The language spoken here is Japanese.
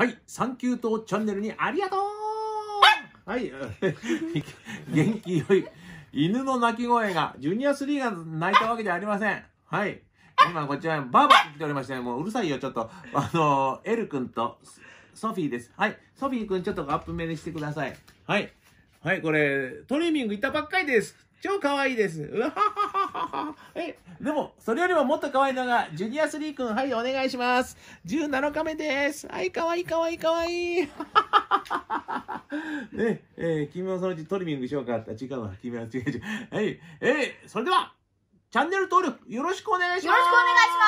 はい、サンキューとチャンネルにありがとうはい、元気よい犬の鳴き声が、ジュニア3が泣いたわけじゃありません。はい。今こちら、バーバー来ておりまして、ね、もううるさいよ、ちょっと。あのー、エル君とソフィーです。はい。ソフィー君、ちょっとアップ目にしてください。はい。はい、これ、トリミング行ったばっかりです。超可愛いです。うわはははは。え、でも、それよりももっと可愛いのが、ジュニアスリー君、はい、お願いします。17日目です。はい、可愛い可愛い可愛い。ね、えー、君もそのうちトリミングしようか違うわ、君は違う違う。はい、えー、それでは、チャンネル登録よろしくお願いします。よろしくお願いします。